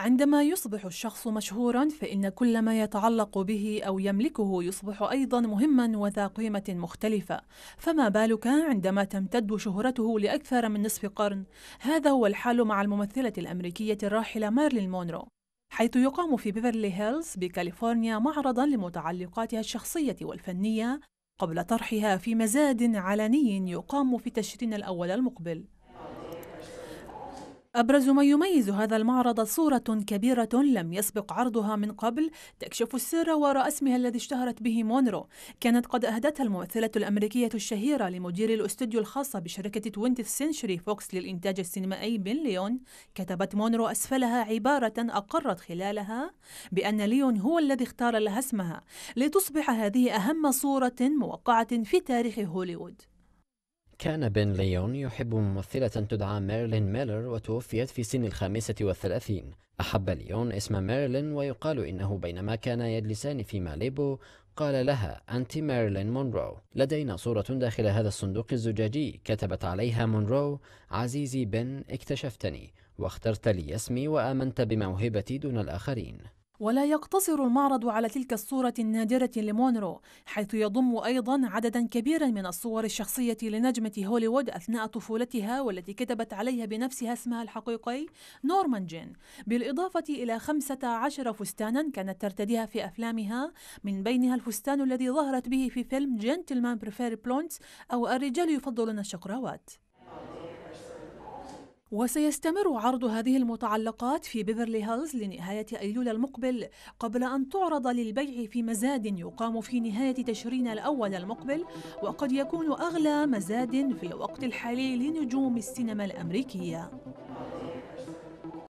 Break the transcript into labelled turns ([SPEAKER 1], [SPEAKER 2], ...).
[SPEAKER 1] عندما يصبح الشخص مشهورا فإن كل ما يتعلق به أو يملكه يصبح أيضا مهما وذا قيمة مختلفة فما بالك عندما تمتد شهرته لأكثر من نصف قرن هذا هو الحال مع الممثلة الأمريكية الراحلة مارلين مونرو حيث يقام في بيفرلي هيلز بكاليفورنيا معرضا لمتعلقاتها الشخصية والفنية قبل طرحها في مزاد علني يقام في تشرين الأول المقبل أبرز ما يميز هذا المعرض صورة كبيرة لم يسبق عرضها من قبل تكشف السر وراء اسمها الذي اشتهرت به مونرو كانت قد أهدتها الممثلة الأمريكية الشهيرة لمدير الاستوديو الخاصة بشركة 20th Century Fox للإنتاج السينمائي بن ليون كتبت مونرو أسفلها عبارة أقرت خلالها بأن ليون هو الذي اختار لها اسمها لتصبح هذه أهم صورة موقعة في تاريخ هوليوود
[SPEAKER 2] كان بن ليون يحب ممثلة تدعى ميرلين ميلر وتوفيت في سن الخامسة والثلاثين أحب ليون اسم ميرلين ويقال إنه بينما كانا يجلسان في ماليبو قال لها أنت ميرلين مونرو لدينا صورة داخل هذا الصندوق الزجاجي كتبت عليها مونرو عزيزي بن اكتشفتني واخترت لي اسمي وآمنت بموهبتي دون الآخرين
[SPEAKER 1] ولا يقتصر المعرض على تلك الصورة النادرة لمونرو حيث يضم أيضا عددا كبيرا من الصور الشخصية لنجمة هوليوود أثناء طفولتها والتي كتبت عليها بنفسها اسمها الحقيقي نورمان جين بالإضافة إلى 15 فستانا كانت ترتديها في أفلامها من بينها الفستان الذي ظهرت به في فيلم جنتلمان بريفير بلونت أو الرجال يفضلون الشقراوات وسيستمر عرض هذه المتعلقات في بيفرلي هيلز لنهاية أيلول المقبل قبل أن تعرض للبيع في مزاد يقام في نهاية تشرين الأول المقبل وقد يكون أغلى مزاد في الوقت الحالي لنجوم السينما الأمريكية